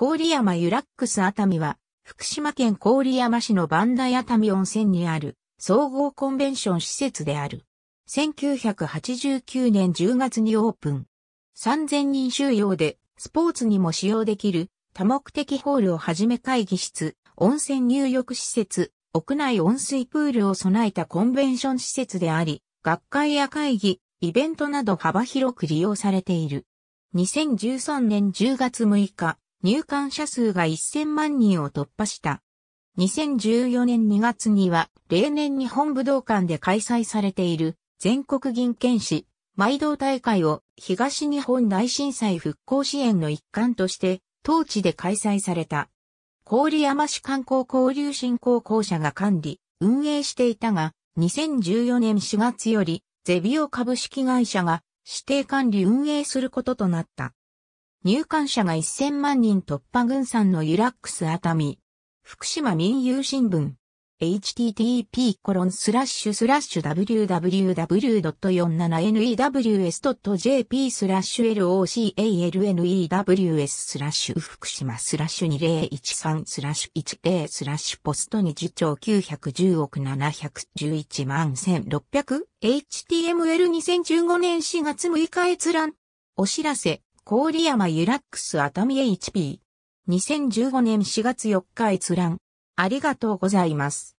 郡山ユラックス熱海は、福島県郡山市の磐梯熱海温泉にある総合コンベンション施設である。1989年10月にオープン。3000人収容でスポーツにも使用できる多目的ホールをはじめ会議室、温泉入浴施設、屋内温水プールを備えたコンベンション施設であり、学会や会議、イベントなど幅広く利用されている。2013年10月6日、入館者数が1000万人を突破した。2014年2月には、例年日本武道館で開催されている全国銀剣士毎道大会を東日本大震災復興支援の一環として当地で開催された。郡山市観光交流振興公社が管理、運営していたが、2014年4月よりゼビオ株式会社が指定管理運営することとなった。入館者が1000万人突破軍産のユラックス熱海。福島民友新聞。http コロンスラッシュスラッシュ www.47news.jp スラッシュ localnews スラッシュ福島スラッシュ2013スラッシュ10スラッシュポストに次長910億711万 1600html2015 年4月6日閲覧お知らせ郡山ユラックス熱海 HP。2015年4月4日閲覧。ありがとうございます。